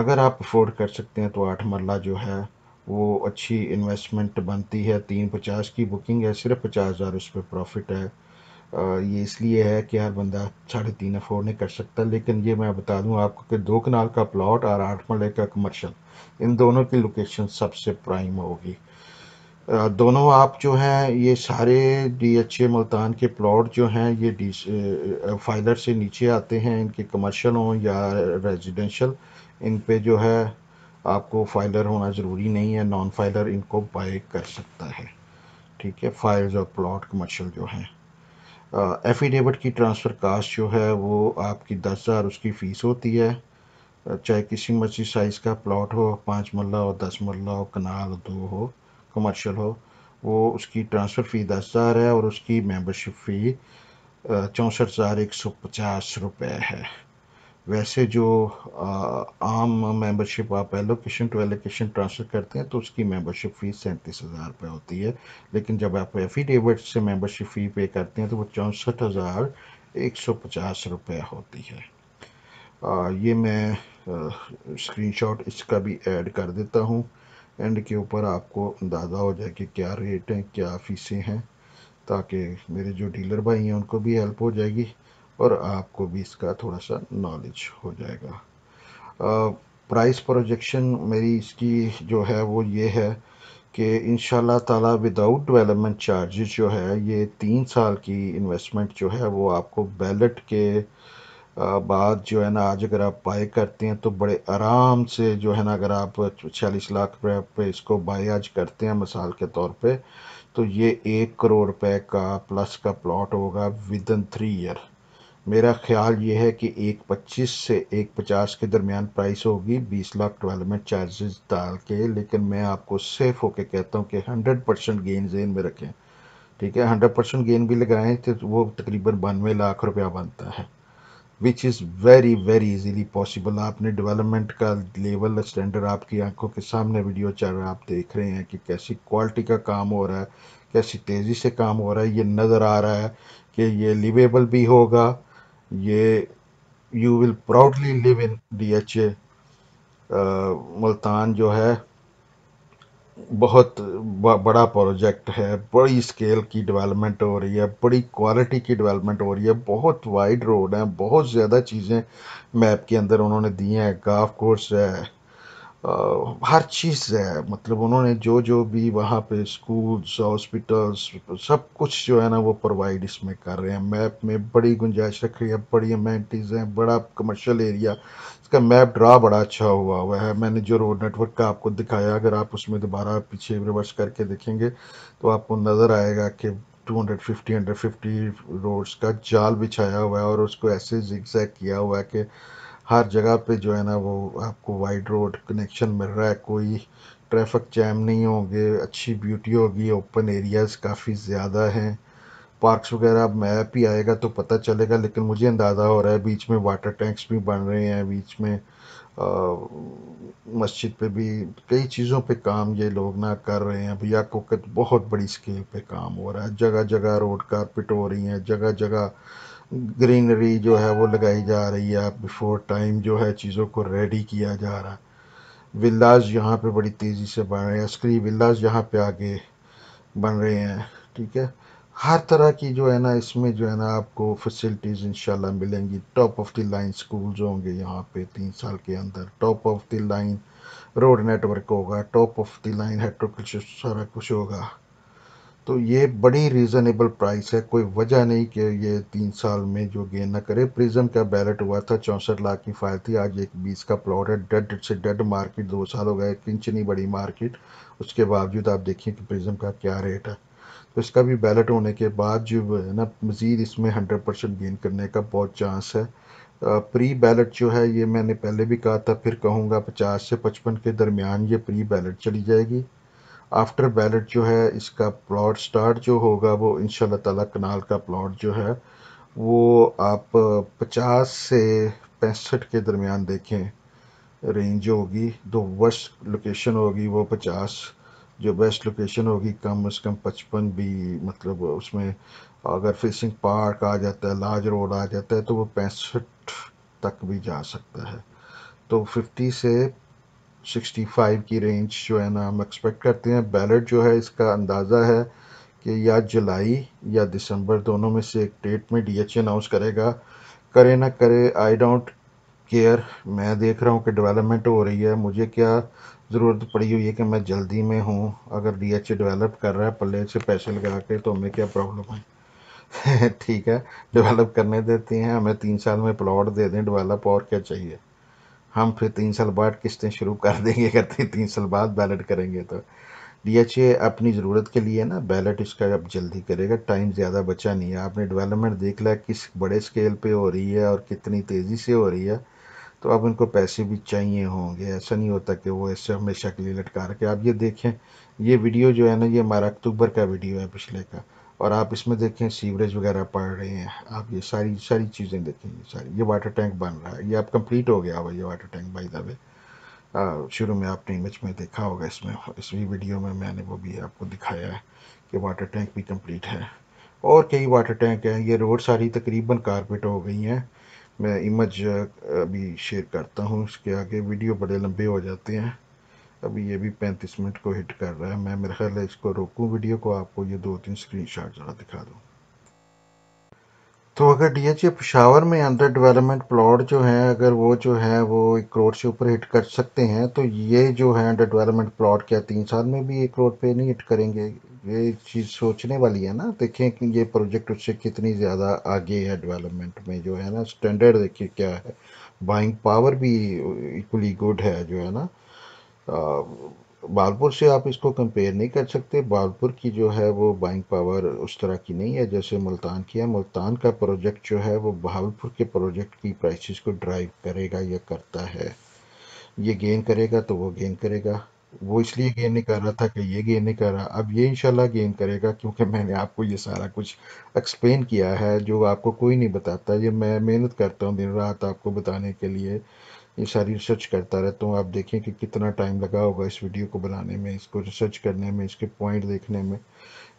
अगर आप अफोर्ड कर सकते हैं तो आठ मरला जो है वो अच्छी इन्वेस्टमेंट बनती है तीन पचास की बुकिंग है सिर्फ पचास हज़ार उस पर प्रॉफिट है ये इसलिए है कि हर बंदा साढ़े तीन अफोर्ड नहीं कर सकता लेकिन ये मैं बता दूं आपको कि दो कनाल का प्लॉट और आठ मल्ले का कमर्शल इन दोनों की लोकेशन सबसे प्राइम होगी दोनों आप जो हैं ये सारे डी एच ए मुल्तान के प्लॉट जो हैं ये डी फाइलर से नीचे आते हैं इनके कमर्शल हों या रेजिडेंशल इन पे जो है आपको फाइलर होना ज़रूरी नहीं है नॉन फाइलर इनको बाय कर सकता है ठीक है फाइल्स और प्लॉट कमर्शल जो हैं एफिडेविट की ट्रांसफ़र कास्ट जो है वो आपकी दस हज़ार उसकी फ़ीस होती है चाहे किसी मर्जी साइज़ का प्लॉट हो पाँच मरला हो दस मरला हो कनाल दो हो कमर्शल हो वो उसकी ट्रांसफ़र फ़ी दस हज़ार है और उसकी मेंबरशिप फ़ी चौंसठ हज़ार एक सौ पचास रुपये है वैसे जो आम मेंबरशिप आप एलोकेशन टू एलोकेशन ट्रांसफ़र करते हैं तो उसकी मेंबरशिप फ़ीस सैंतीस हज़ार रुपये होती है लेकिन जब आप एफिडेविट से मेंबरशिप फ़ी पे करते हैं तो वो चौंसठ हज़ार एक सौ पचास रुपये होती है आ, ये मैं स्क्रीनशॉट इसका भी ऐड कर देता हूँ एंड के ऊपर आपको अंदाज़ा हो जाए कि क्या रेट हैं क्या फ़ीसें हैं ताकि मेरे जो डीलर भाई हैं उनको भी हेल्प हो जाएगी और आपको भी इसका थोड़ा सा नॉलेज हो जाएगा प्राइस प्रोजेक्शन मेरी इसकी जो है वो ये है कि इन ताला विदाउट डेवलपमेंट चार्जेस जो है ये तीन साल की इन्वेस्टमेंट जो है वो आपको बैलेट के बाद जो है ना आज अगर आप बाय करते हैं तो बड़े आराम से जो है ना अगर आप छियालीस लाख रुपये पे इसको बाय आज करते हैं मिसाल के तौर पे तो ये एक करोड़ रुपए का प्लस का प्लॉट होगा विद इन थ्री ईयर मेरा ख्याल ये है कि एक पच्चीस से एक पचास के दरमियान प्राइस होगी बीस लाख डेवलपमेंट चार्जेस डाल के लेकिन मैं आपको सेफ होके कहता हूँ कि हंड्रेड परसेंट गेन जेन में रखें ठीक है हंड्रेड परसेंट गेन भी लगाएं तो वो तकरीबन बानवे लाख रुपया बनता है which is very very easily possible आपने डेवलपमेंट का लेवल स्टैंडर्ड आपकी आंखों के सामने वीडियो चल रहा है आप देख रहे हैं कि कैसी क्वालिटी का काम हो रहा है कैसी तेज़ी से काम हो रहा है ये नज़र आ रहा है कि ये लिवेबल भी होगा ये you will proudly live in D H A Multan जो है बहुत बड़ा प्रोजेक्ट है बड़ी स्केल की डेवलपमेंट हो रही है बड़ी क्वालिटी की डेवलपमेंट हो रही है बहुत वाइड रोड है बहुत ज़्यादा चीज़ें मैप के अंदर उन्होंने दी हैं गाफ कोर्स है हर चीज़ है मतलब उन्होंने जो जो भी वहाँ पे स्कूल्स हॉस्पिटल्स सब कुछ जो है ना वो प्रोवाइड इसमें कर रहे हैं मैप में बड़ी गुंजाइश रख रही है बड़ी अमेनिटीज़ हैं बड़ा कमर्शियल एरिया इसका मैप ड्रा बड़ा अच्छा हुआ हुआ है मैंने जो रोड नेटवर्क का आपको दिखाया अगर आप उसमें दोबारा पीछे रिवर्स करके देखेंगे तो आपको नज़र आएगा कि 250 150 रोड्स का जाल बिछाया हुआ है और उसको ऐसे जिक्जैक किया हुआ है कि हर जगह पे जो है ना वो आपको वाइड रोड कनेक्शन मिल रहा है कोई ट्रैफिक जैम नहीं होंगे अच्छी ब्यूटी होगी ओपन एरियाज़ काफ़ी ज़्यादा हैं पार्क्स वगैरह अब मैप ही आएगा तो पता चलेगा लेकिन मुझे अंदाज़ा हो रहा है बीच में वाटर टैंक्स भी बन रहे हैं बीच में मस्जिद पे भी कई चीज़ों पे काम ये लोग ना कर रहे हैं भैया कोकत बहुत बड़ी स्केल पे काम हो रहा है जगह जगह रोड कारपेट हो रही हैं जगह जगह ग्रीनरी जो है वो लगाई जा रही है बिफोर टाइम जो है चीज़ों को रेडी किया जा रहा है विलाज यहाँ पे बड़ी तेज़ी से बन रहे हैं स्क्री विलाज यहाँ पे आगे बन रहे हैं ठीक है हर तरह की जो है ना इसमें जो है ना आपको फैसिलिटीज़ इन मिलेंगी top of the line schools होंगे यहाँ पे तीन साल के अंदर top of the line road network होगा top of the line horticulture सारा कुछ होगा तो ये बड़ी रीज़नेबल प्राइस है कोई वजह नहीं कि ये तीन साल में जो गेन ना करे प्रिज्म का बैलेट हुआ था चौंसठ लाख की फाइल थी आज एक बीस का प्लॉट है डेड से डेड मार्केट दो साल हो गए किंचनी बड़ी मार्केट उसके बावजूद आप देखिए कि प्रिज्म का क्या रेट है तो इसका भी बैलेट होने के बाद जो है ना मज़ीद इसमें हंड्रेड परसेंट गेन करने का बहुत चांस है प्री बैलेट जो है ये मैंने पहले भी कहा था फिर कहूँगा पचास से पचपन के दरमियान ये प्री बैलेट चली जाएगी आफ्टर बैलेट जो है इसका प्लॉट स्टार्ट जो होगा वो इन ताला कनाल का प्लॉट जो है वो आप पचास से पैंसठ के दरमियान देखें रेंज होगी दो वर्स्ट लोकेशन होगी वो पचास जो बेस्ट लोकेशन होगी कम अज़ कम पचपन भी मतलब उसमें अगर फिशिंग पार्क आ जाता है लार्ज रोड आ जाता है तो वो पैंसठ तक भी जा सकता है तो फिफ्टी से 65 की रेंज जो है ना हम एक्सपेक्ट करते हैं बैलेट जो है इसका अंदाज़ा है कि या जुलाई या दिसंबर दोनों में से एक डेट में डी एच अनाउंस करेगा करे ना करे आई डोंट केयर मैं देख रहा हूँ कि डेवलपमेंट हो रही है मुझे क्या ज़रूरत पड़ी हुई है कि मैं जल्दी में हूँ अगर डी एच डेवलप कर रहा है पल्ले से पैसे लगा के तो हमें क्या प्रॉब्लम है ठीक है डेवलप करने देते हैं हमें तीन साल में प्लॉट दे दें डेवलप और क्या चाहिए हम फिर तीन साल बाद किस्तें शुरू कर देंगे करते तीन साल बाद बैलेट करेंगे तो डी अपनी ज़रूरत के लिए ना बैलेट इसका अब जल्दी करेगा टाइम ज़्यादा बचा नहीं है आपने डेवलपमेंट देख लिया किस बड़े स्केल पे हो रही है और कितनी तेज़ी से हो रही है तो अब इनको पैसे भी चाहिए होंगे ऐसा नहीं होता कि वो ऐसे हमेशा के लिए लटका रखे आप ये देखें ये वीडियो जो है ना ये हमारा अक्टूबर का वीडियो है पिछले का और आप इसमें देखें सीवरेज वगैरह पड़ रहे हैं आप ये सारी सारी चीज़ें देखें ये सारी ये वाटर टैंक बन रहा है ये आप कंप्लीट हो गया हुआ ये वाटर टैंक बाई दावे शुरू में आपने इमेज में देखा होगा इसमें इस वीडियो में मैंने वो भी आपको दिखाया है कि वाटर टैंक भी कम्प्लीट है और कई वाटर टैंक हैं ये रोड सारी तकरीबन कारपेट हो गई हैं मैं इमेज अभी शेयर करता हूँ इसके आगे वीडियो बड़े लंबे हो जाते हैं अभी ये भी पैंतीस मिनट को हिट कर रहा है मैं मेरा ख्याल है इसको रोकूँ वीडियो को आपको ये दो तीन स्क्रीन शॉट ज़रा दिखा दूँ तो अगर डी एच ए पेशावर में अंडर डेवलपमेंट प्लॉट जो है अगर वो जो है वो एक करोड़ से ऊपर हिट कर सकते हैं तो ये जो है अंडर डेवलपमेंट प्लॉट क्या तीन साल में भी एक करोड़ पे नहीं हिट करेंगे ये चीज़ सोचने वाली है ना देखें कि ये प्रोजेक्ट उससे कितनी ज़्यादा आगे है डेवलपमेंट में जो है ना स्टैंडर्ड देखिए क्या है बाइंग पावर भी इक्वली गुड है जो है ना बालपुर से आप इसको कंपेयर नहीं कर सकते बालपुर की जो है वो बाइंग पावर उस तरह की नहीं है जैसे मुल्तान की है मुल्तान का प्रोजेक्ट जो है वो बहावलपुर के प्रोजेक्ट की प्राइसेस को ड्राइव करेगा या करता है ये गेन करेगा तो वो गेन करेगा वो इसलिए गेन नहीं कर रहा था कि ये गेन नहीं कर रहा अब ये इंशाल्लाह गेन करेगा क्योंकि मैंने आपको ये सारा कुछ एक्सप्लेन किया है जो आपको कोई नहीं बताता ये मैं मेहनत करता हूँ दिन रात आपको बताने के लिए ये सारी रिसर्च करता रहता हूँ आप देखें कि कितना टाइम लगा होगा इस वीडियो को बनाने में इसको रिसर्च करने में इसके पॉइंट देखने में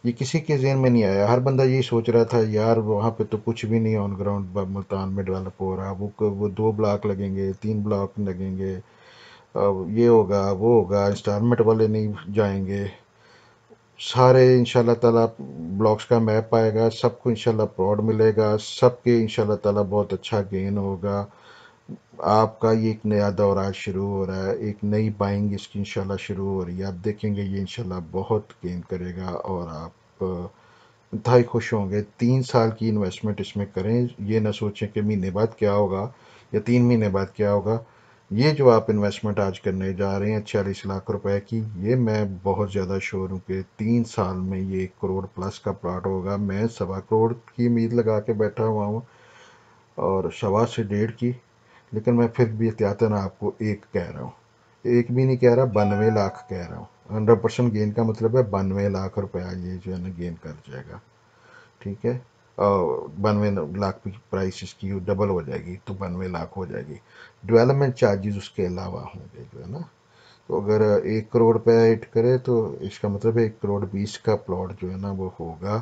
ये किसी के जहन में नहीं आया हर बंदा यही सोच रहा था यार वहाँ पे तो कुछ भी नहीं ऑन ग्राउंड मुल्तान में डेवलप हो रहा वो वो दो ब्लॉक लगेंगे तीन ब्लॉक लगेंगे ये होगा वो होगा इंस्टॉलमेंट वाले नहीं जाएंगे सारे इन तला ब्लॉक्स का मैप आएगा सबको इन प्रॉड मिलेगा सबके इन तला बहुत अच्छा गेन होगा आपका ये एक नया दौर आज शुरू हो रहा है एक नई बाइंग इसकी इंशाल्लाह शुरू हो रही है आप देखेंगे ये इंशाल्लाह बहुत गेन करेगा और आप इंतहाई खुश होंगे तीन साल की इन्वेस्टमेंट इसमें करें ये ना सोचें कि महीने बाद क्या होगा या तीन महीने बाद क्या होगा ये जो आप इन्वेस्टमेंट आज करने जा रहे हैं चालीस लाख रुपए की ये मैं बहुत ज़्यादा शोर हूँ कि तीन साल में ये एक करोड़ प्लस का प्लाट होगा मैं सवा करोड़ की उम्मीद लगा के बैठा हुआ हूँ और सवा से डेढ़ की लेकिन मैं फिर भी एहतियातन आपको एक कह रहा हूँ एक भी नहीं कह रहा बानवे लाख कह रहा हूँ हंड्रेड परसेंट गेंद का मतलब है बानवे लाख रुपया ये जो है ना गेंद कर जाएगा ठीक है बानवे लाख की प्राइस इसकी डबल हो जाएगी तो बानवे लाख हो जाएगी डेवलपमेंट चार्जेस उसके अलावा होंगे जो है ना तो अगर एक करोड़ रुपया हिट करे तो इसका मतलब है एक करोड़ बीस का प्लॉट जो है ना वो होगा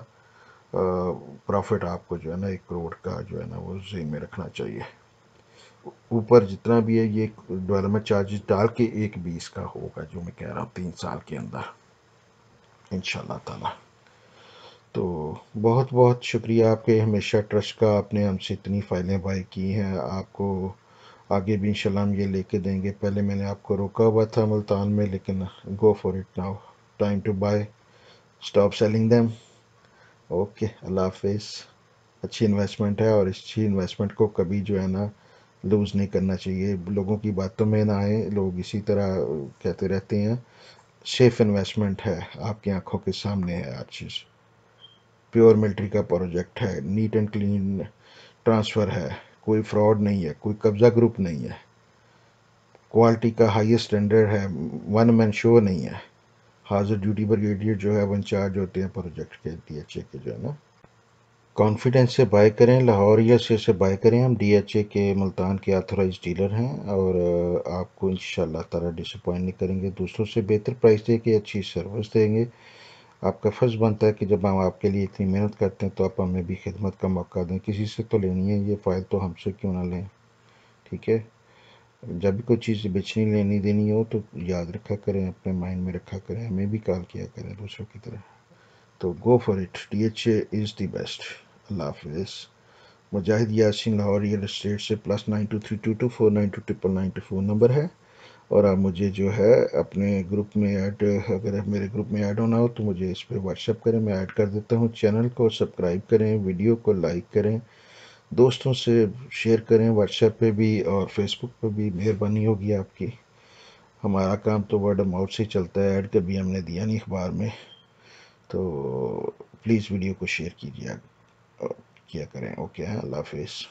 प्रॉफिट आपको जो है ना एक करोड़ का जो है ना वो जेब में रखना चाहिए ऊपर जितना भी है ये डेवलपमेंट चार्जेस डाल के एक बीस का होगा जो मैं कह रहा हूँ तीन साल के अंदर इन ताला तो बहुत बहुत शुक्रिया आपके हमेशा ट्रस्ट का आपने हमसे इतनी फाइलें बाई की हैं आपको आगे भी इंशाल्लाह हम ये लेके देंगे पहले मैंने आपको रोका हुआ था मुल्तान में लेकिन go for it now time to buy stop selling them okay अल्लाह हाफिज़ अच्छी इन्वेस्टमेंट है और अच्छी इन्वेस्टमेंट को कभी जो है ना लूज़ नहीं करना चाहिए लोगों की बातों में ना आए लोग इसी तरह कहते रहते हैं सेफ़ इन्वेस्टमेंट है आपकी आंखों के सामने है हर चीज़ प्योर मिल्ट्री का प्रोजेक्ट है नीट एंड क्लीन ट्रांसफ़र है कोई फ्रॉड नहीं है कोई कब्ज़ा ग्रुप नहीं है क्वालिटी का हाईएस्ट स्टैंडर्ड है वन मैन शो नहीं है हाजिर ड्यूटी ब्रिगेडियर जो है वो इंचार्ज होते हैं प्रोजेक्ट के डी एच ए के जो है ना कॉन्फिडेंस से बाय करें लाहौर या से से बाय करें हम डीएचए के मुल्तान के ऑथोराइज डीलर हैं और आपको इन ताला डिसअपॉइंट नहीं करेंगे दूसरों से बेहतर प्राइस देके अच्छी सर्विस देंगे आपका फ़र्ज़ बनता है कि जब हम आपके लिए इतनी मेहनत करते हैं तो आप हमें भी खिदमत का मौका दें किसी से तो लेनी है ये फ़ाइल तो हमसे क्यों ना लें ठीक है जब भी कोई चीज़ बेचनी लेनी देनी हो तो याद रखा करें अपने माइंड में रखा करें हमें भी कॉल किया करें दूसरों की तरह तो go for it D H A is the best अल्लाह हाफिज़ मुजाहिद यासिन लाहौर रियल इस्टेट से plus nine two three two two four nine two triple nine two phone number है और आप मुझे जो है अपने ग्रुप में ऐड अगर मेरे ग्रुप में ऐड होना हो तो मुझे इस पर व्हाट्सअप करें मैं ऐड कर देता हूँ चैनल को सब्सक्राइब करें वीडियो को लाइक करें दोस्तों से शेयर करें व्हाट्सएप पे भी और फेसबुक पे भी मेहरबानी होगी आपकी हमारा काम तो वर्ड माउथ से चलता है ऐड कभी हमने दिया नहीं अखबार में तो प्लीज़ वीडियो को शेयर कीजिए आप किया करें ओके है अल्लाह हाफिज़